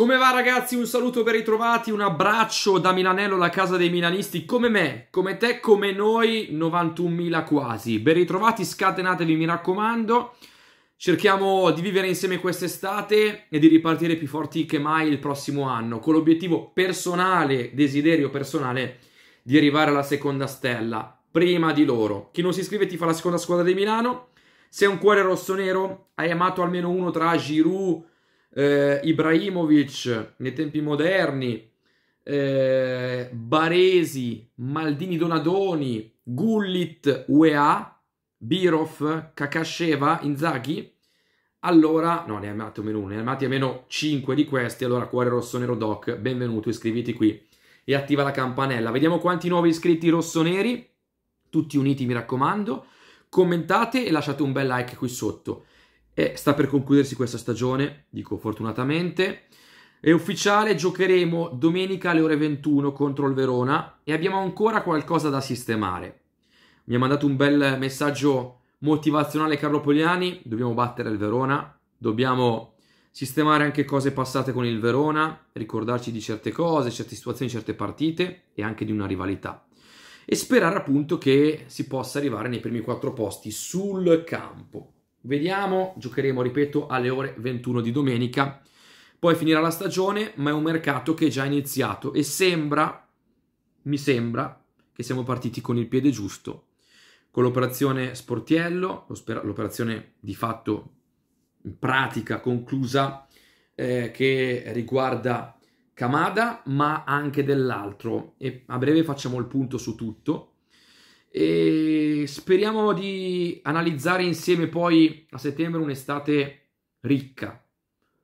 Come va ragazzi? Un saluto per i trovati, un abbraccio da Milanello, la casa dei milanisti, come me, come te, come noi, 91.000 quasi. Ben ritrovati, scatenatevi mi raccomando. Cerchiamo di vivere insieme quest'estate e di ripartire più forti che mai il prossimo anno, con l'obiettivo personale, desiderio personale, di arrivare alla seconda stella, prima di loro. Chi non si iscrive ti fa la seconda squadra di Milano. sei un cuore rosso-nero, hai amato almeno uno tra Giroud, eh, Ibrahimovic nei tempi moderni, eh, Baresi, Maldini Donadoni, Gullit, UEA, Birov, Kakasheva, Inzaghi, allora, no, ne ha amato meno uno, ne ha amati almeno 5 di questi, allora cuore rosso nero doc, benvenuto, iscriviti qui e attiva la campanella. Vediamo quanti nuovi iscritti rossoneri, tutti uniti mi raccomando, commentate e lasciate un bel like qui sotto. E sta per concludersi questa stagione, dico fortunatamente. È ufficiale, giocheremo domenica alle ore 21 contro il Verona e abbiamo ancora qualcosa da sistemare. Mi ha mandato un bel messaggio motivazionale Carlo Pogliani, dobbiamo battere il Verona, dobbiamo sistemare anche cose passate con il Verona, ricordarci di certe cose, certe situazioni, certe partite e anche di una rivalità. E sperare appunto che si possa arrivare nei primi quattro posti sul campo. Vediamo, giocheremo, ripeto, alle ore 21 di domenica. Poi finirà la stagione, ma è un mercato che è già iniziato e sembra, mi sembra, che siamo partiti con il piede giusto. Con l'operazione Sportiello, l'operazione di fatto in pratica conclusa eh, che riguarda Kamada, ma anche dell'altro. E a breve facciamo il punto su tutto e speriamo di analizzare insieme poi a settembre un'estate ricca,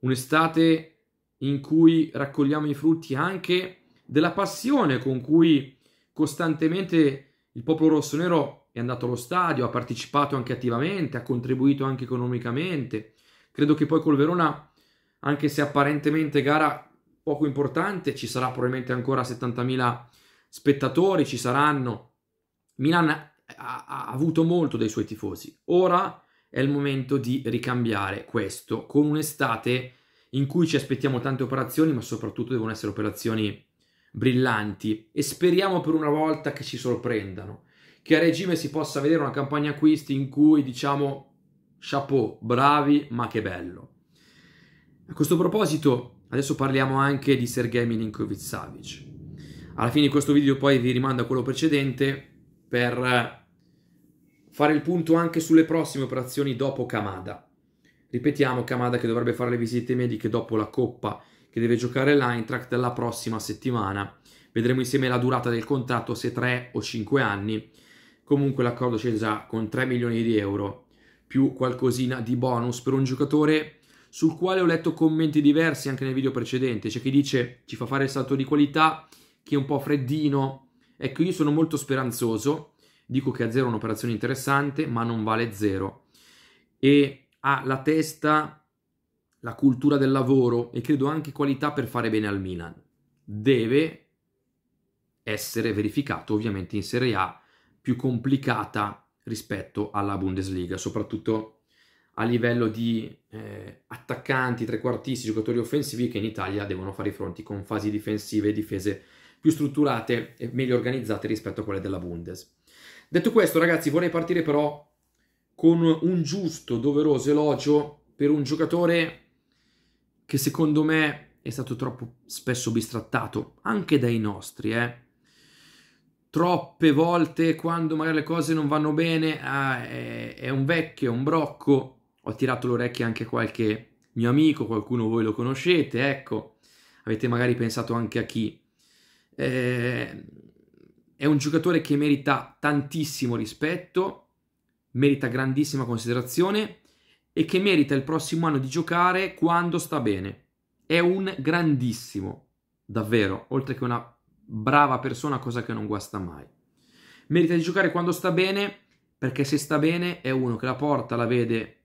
un'estate in cui raccogliamo i frutti anche della passione con cui costantemente il popolo rossonero è andato allo stadio, ha partecipato anche attivamente, ha contribuito anche economicamente. Credo che poi col Verona, anche se apparentemente gara poco importante, ci sarà probabilmente ancora 70.000 spettatori, ci saranno Milan ha, ha avuto molto dai suoi tifosi. Ora è il momento di ricambiare questo con un'estate in cui ci aspettiamo tante operazioni, ma soprattutto devono essere operazioni brillanti e speriamo per una volta che ci sorprendano, che a regime si possa vedere una campagna acquisti in cui diciamo chapeau, bravi, ma che bello. A questo proposito, adesso parliamo anche di Sergei Milinkovic Savic. Alla fine di questo video poi vi rimando a quello precedente, per eh, fare il punto anche sulle prossime operazioni dopo Kamada. Ripetiamo, Kamada che dovrebbe fare le visite mediche dopo la Coppa che deve giocare l'Eintracht la prossima settimana. Vedremo insieme la durata del contratto, se 3 o 5 anni. Comunque l'accordo c'è già con 3 milioni di euro più qualcosina di bonus per un giocatore sul quale ho letto commenti diversi anche nel video precedente. C'è chi dice ci fa fare il salto di qualità, chi è un po' freddino, Ecco, io sono molto speranzoso, dico che a zero è un'operazione interessante, ma non vale zero. E ha la testa, la cultura del lavoro e credo anche qualità per fare bene al Milan. Deve essere verificato ovviamente in Serie A, più complicata rispetto alla Bundesliga, soprattutto a livello di eh, attaccanti, trequartisti, giocatori offensivi che in Italia devono fare i fronti con fasi difensive e difese più strutturate e meglio organizzate rispetto a quelle della Bundes. Detto questo, ragazzi, vorrei partire però con un giusto, doveroso elogio per un giocatore che secondo me è stato troppo spesso bistrattato, anche dai nostri, eh troppe volte quando magari le cose non vanno bene ah, è, è, un vecchio, è un brocco. Ho tirato l'orecchio anche a qualche mio amico, qualcuno voi lo conoscete, ecco. Avete magari pensato anche a chi eh, è un giocatore che merita tantissimo rispetto, merita grandissima considerazione e che merita il prossimo anno di giocare quando sta bene. È un grandissimo, davvero, oltre che una brava persona, cosa che non guasta mai. Merita di giocare quando sta bene, perché se sta bene è uno che la porta, la vede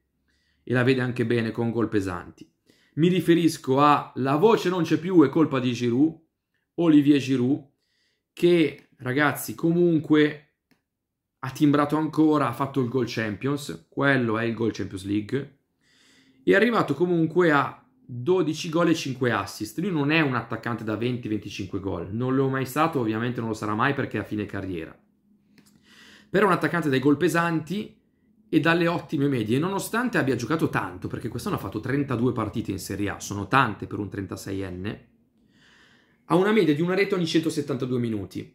e la vede anche bene con gol pesanti. Mi riferisco a La voce non c'è più è colpa di Giroud, Olivier Giroud, che ragazzi comunque ha timbrato ancora, ha fatto il gol Champions, quello è il gol Champions League, è arrivato comunque a 12 gol e 5 assist. Lui non è un attaccante da 20-25 gol, non lo è mai stato, ovviamente non lo sarà mai perché è a fine carriera. Però è un attaccante dai gol pesanti e dalle ottime medie, nonostante abbia giocato tanto, perché quest'anno ha fatto 32 partite in Serie A, sono tante per un 36enne, ha una media di una rete ogni 172 minuti,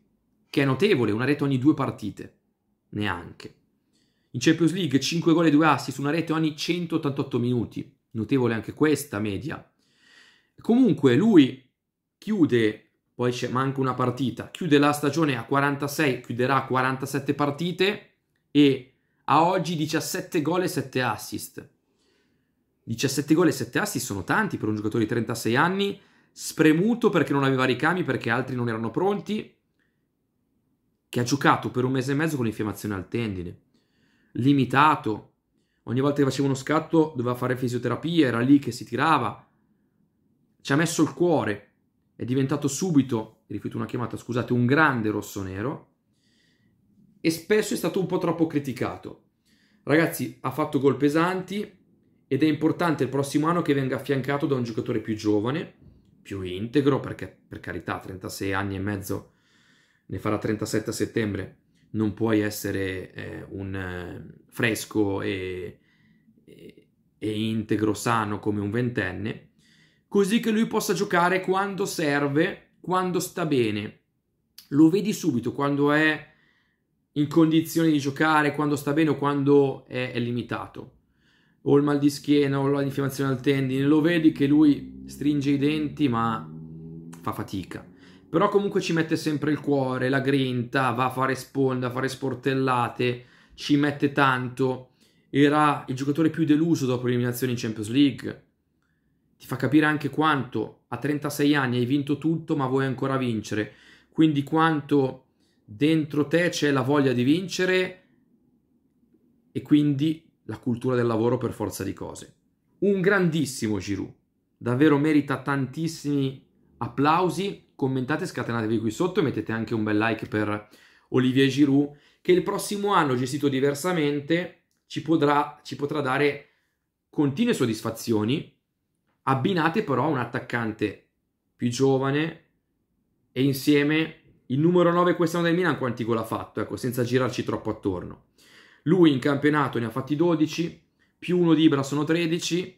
che è notevole, una rete ogni due partite, neanche. In Champions League 5 gol e 2 assist, una rete ogni 188 minuti, notevole anche questa media. Comunque lui chiude, poi c'è, manca una partita, chiude la stagione a 46, chiuderà 47 partite e ha oggi 17 gol e 7 assist. 17 gol e 7 assist sono tanti per un giocatore di 36 anni spremuto perché non aveva ricami, perché altri non erano pronti, che ha giocato per un mese e mezzo con infiammazione al tendine, limitato, ogni volta che faceva uno scatto doveva fare fisioterapia, era lì che si tirava, ci ha messo il cuore, è diventato subito, rifiuto una chiamata, scusate, un grande rossonero e spesso è stato un po' troppo criticato. Ragazzi, ha fatto gol pesanti ed è importante il prossimo anno che venga affiancato da un giocatore più giovane più integro, perché per carità 36 anni e mezzo, ne farà 37 a settembre, non puoi essere eh, un eh, fresco e, e, e integro, sano come un ventenne, così che lui possa giocare quando serve, quando sta bene. Lo vedi subito quando è in condizione di giocare, quando sta bene o quando è, è limitato o il mal di schiena o l'infiammazione al tendine, lo vedi che lui stringe i denti ma fa fatica. Però comunque ci mette sempre il cuore, la grinta, va a fare sponda, a fare sportellate, ci mette tanto. Era il giocatore più deluso dopo l'eliminazione in Champions League. Ti fa capire anche quanto a 36 anni hai vinto tutto ma vuoi ancora vincere. Quindi quanto dentro te c'è la voglia di vincere e quindi la cultura del lavoro per forza di cose. Un grandissimo Giroud, davvero merita tantissimi applausi, commentate, scatenatevi qui sotto e mettete anche un bel like per Olivier Giroud, che il prossimo anno gestito diversamente ci potrà, ci potrà dare continue soddisfazioni, abbinate però a un attaccante più giovane e insieme il numero 9 quest'anno del Milan quanti gol ha fatto, ecco, senza girarci troppo attorno. Lui in campionato ne ha fatti 12, più uno di Ibra sono 13,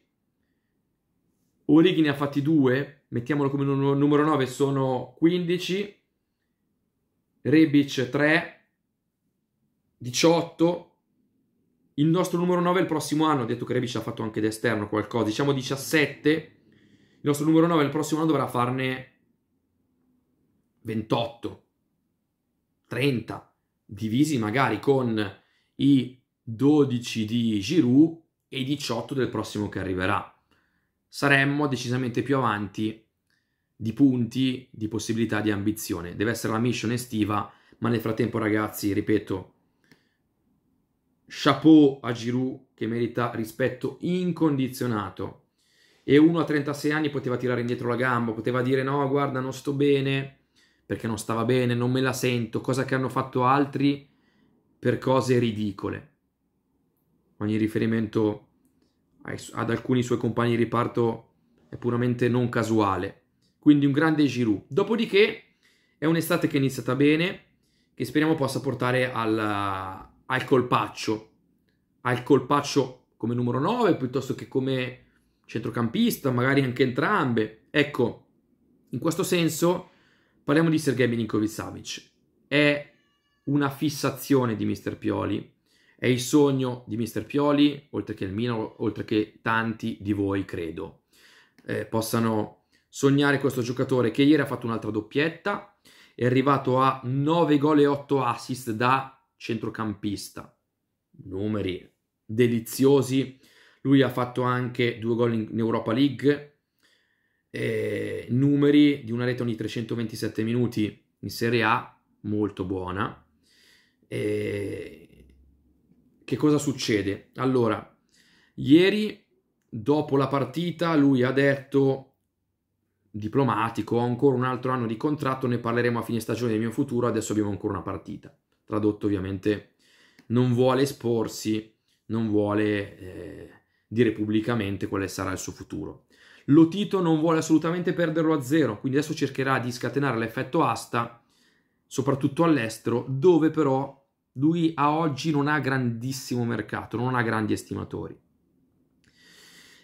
Orighi ne ha fatti 2, mettiamolo come numero 9 sono 15, Rebic 3, 18, il nostro numero 9 il prossimo anno, detto che Rebic ha fatto anche d'esterno qualcosa, diciamo 17, il nostro numero 9 il prossimo anno dovrà farne 28, 30, divisi magari con i 12 di Giroud e i 18 del prossimo che arriverà. Saremmo decisamente più avanti di punti, di possibilità, di ambizione. Deve essere la mission estiva, ma nel frattempo ragazzi, ripeto, chapeau a Giroud che merita rispetto incondizionato. E uno a 36 anni poteva tirare indietro la gamba, poteva dire no, guarda, non sto bene, perché non stava bene, non me la sento, cosa che hanno fatto altri per cose ridicole. Ogni riferimento ad alcuni suoi compagni di riparto è puramente non casuale. Quindi un grande Giroud. Dopodiché è un'estate che è iniziata bene, che speriamo possa portare al, al colpaccio. Al colpaccio come numero 9, piuttosto che come centrocampista, magari anche entrambe. Ecco, in questo senso parliamo di Sergei Milinkovic-Savic. È una fissazione di Mister Pioli, è il sogno di Mister Pioli, oltre che il mio, oltre che tanti di voi, credo, eh, possano sognare questo giocatore che ieri ha fatto un'altra doppietta, è arrivato a 9 gol e 8 assist da centrocampista, numeri deliziosi, lui ha fatto anche due gol in Europa League, eh, numeri di una rete ogni 327 minuti in Serie A, molto buona eh, che cosa succede? Allora, ieri dopo la partita lui ha detto diplomatico, ho ancora un altro anno di contratto, ne parleremo a fine stagione del mio futuro, adesso abbiamo ancora una partita. Tradotto ovviamente non vuole esporsi, non vuole eh, dire pubblicamente quale sarà il suo futuro. Lo Tito non vuole assolutamente perderlo a zero, quindi adesso cercherà di scatenare l'effetto asta, soprattutto all'estero, dove però lui a oggi non ha grandissimo mercato, non ha grandi estimatori.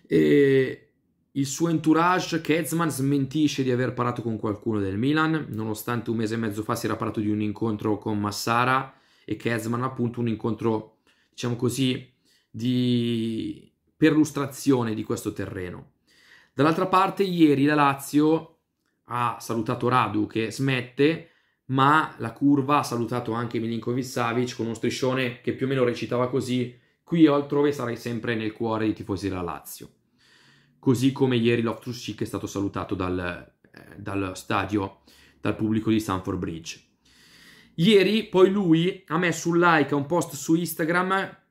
E il suo entourage, Kezman, smentisce di aver parlato con qualcuno del Milan, nonostante un mese e mezzo fa si era parlato di un incontro con Massara e Kezman appunto un incontro, diciamo così, di perlustrazione di questo terreno. Dall'altra parte, ieri la Lazio ha salutato Radu che smette, ma la curva ha salutato anche Milinkovic Savic con uno striscione che più o meno recitava così qui o altrove sarai sempre nel cuore dei tifosi della Lazio. Così come ieri Loftus Cheek è stato salutato dal, eh, dal stadio, dal pubblico di Stamford Bridge. Ieri poi lui ha messo un like a un post su Instagram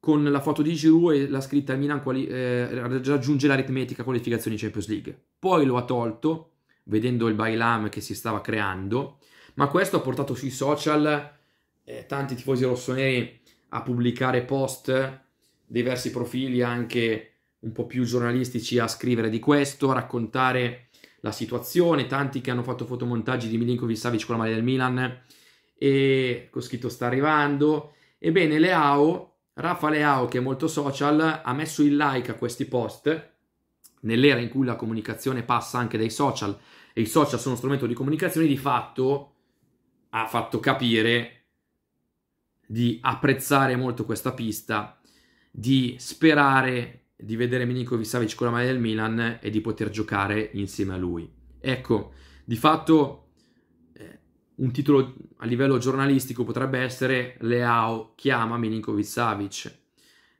con la foto di Giroud e la scritta Milan quali- eh, raggiunge l'aritmetica qualificazione Champions League. Poi lo ha tolto, vedendo il bailam che si stava creando, ma questo ha portato sui social eh, tanti tifosi rossoneri a pubblicare post, diversi profili anche un po' più giornalistici a scrivere di questo, a raccontare la situazione, tanti che hanno fatto fotomontaggi di Milinkovic Savic con la maglia del Milan e con scritto sta arrivando. Ebbene, Leao, Rafa Leao che è molto social, ha messo il like a questi post nell'era in cui la comunicazione passa anche dai social e i social sono strumento di comunicazione, di fatto ha fatto capire di apprezzare molto questa pista, di sperare di vedere Milinkovic Savic con la maglia del Milan e di poter giocare insieme a lui. Ecco, di fatto eh, un titolo a livello giornalistico potrebbe essere Leao chiama Milinkovic Savic.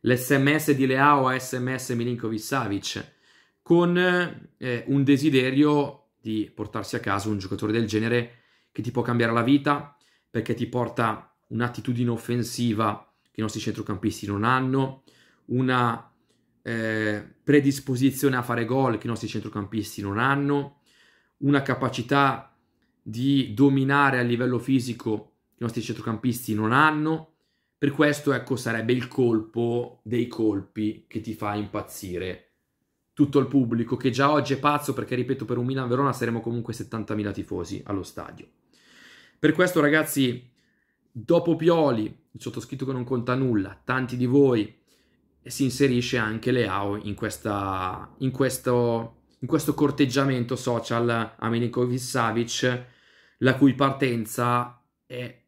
L'SMS di Leao a SMS Milinkovic Savic con eh, un desiderio di portarsi a casa un giocatore del genere che ti può cambiare la vita perché ti porta un'attitudine offensiva che i nostri centrocampisti non hanno, una eh, predisposizione a fare gol che i nostri centrocampisti non hanno, una capacità di dominare a livello fisico che i nostri centrocampisti non hanno. Per questo, ecco, sarebbe il colpo dei colpi che ti fa impazzire tutto il pubblico, che già oggi è pazzo perché, ripeto, per un Milan-Verona saremo comunque 70.000 tifosi allo stadio. Per questo, ragazzi, dopo Pioli, il sottoscritto che non conta nulla, tanti di voi, eh, si inserisce anche Leao in, questa, in, questo, in questo corteggiamento social a Milinkovic-Savic, la cui partenza è,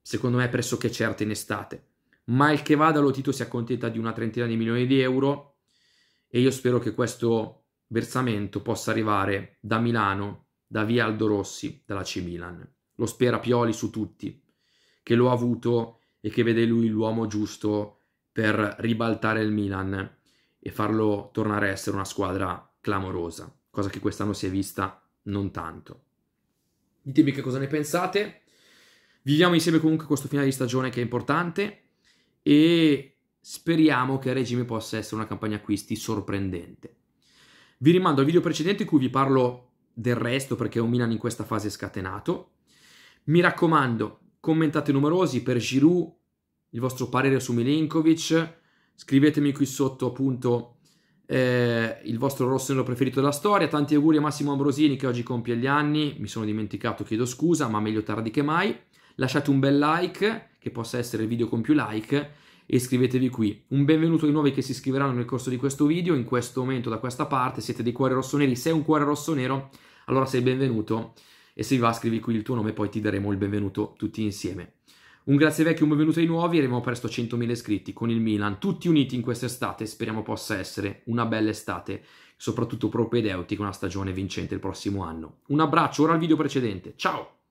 secondo me, pressoché certa in estate. Ma il che vada, lo Tito si accontenta di una trentina di milioni di euro, e io spero che questo versamento possa arrivare da Milano, da via Aldo Rossi, dalla C Milan. Lo spera Pioli su tutti, che lo ha avuto e che vede lui l'uomo giusto per ribaltare il Milan e farlo tornare a essere una squadra clamorosa, cosa che quest'anno si è vista non tanto. Ditemi che cosa ne pensate. Viviamo insieme comunque questo finale di stagione che è importante e Speriamo che a regime possa essere una campagna acquisti sorprendente. Vi rimando al video precedente in cui vi parlo del resto perché un Milan in questa fase è scatenato. Mi raccomando, commentate numerosi per Giroud, il vostro parere su Milinkovic, scrivetemi qui sotto appunto eh, il vostro rosso nero preferito della storia. Tanti auguri a Massimo Ambrosini che oggi compie gli anni, mi sono dimenticato, chiedo scusa, ma meglio tardi che mai. Lasciate un bel like, che possa essere il video con più like e iscrivetevi qui. Un benvenuto ai nuovi che si iscriveranno nel corso di questo video, in questo momento da questa parte siete dei cuori rossoneri, sei un cuore rossonero allora sei benvenuto e se vi va scrivi qui il tuo nome e poi ti daremo il benvenuto tutti insieme. Un grazie vecchio, un benvenuto ai nuovi, arriviamo presto a 100.000 iscritti con il Milan, tutti uniti in quest'estate, speriamo possa essere una bella estate, soprattutto propedeutica, una stagione vincente il prossimo anno. Un abbraccio, ora al video precedente, ciao!